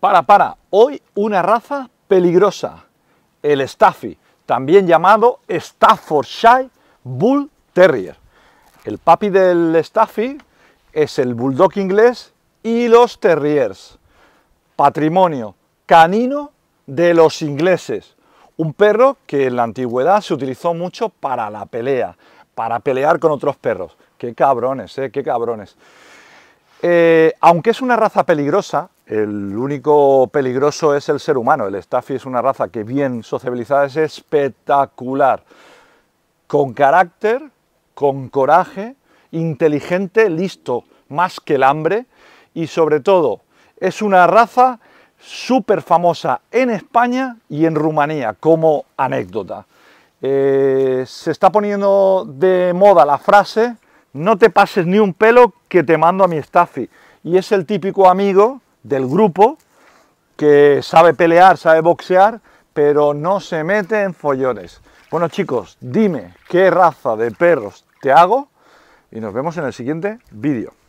Para, para, hoy una raza peligrosa, el Staffy, también llamado Staffordshire Bull Terrier. El papi del Staffy es el bulldog inglés y los terriers. Patrimonio canino de los ingleses. Un perro que en la antigüedad se utilizó mucho para la pelea, para pelear con otros perros. Qué cabrones, eh, qué cabrones. Eh, aunque es una raza peligrosa, el único peligroso es el ser humano. El Staffy es una raza que bien sociabilizada es espectacular. Con carácter, con coraje, inteligente, listo, más que el hambre y sobre todo es una raza súper famosa en España y en Rumanía como anécdota. Eh, se está poniendo de moda la frase no te pases ni un pelo que te mando a mi Staffy. Y es el típico amigo del grupo que sabe pelear, sabe boxear, pero no se mete en follones. Bueno chicos, dime qué raza de perros te hago y nos vemos en el siguiente vídeo.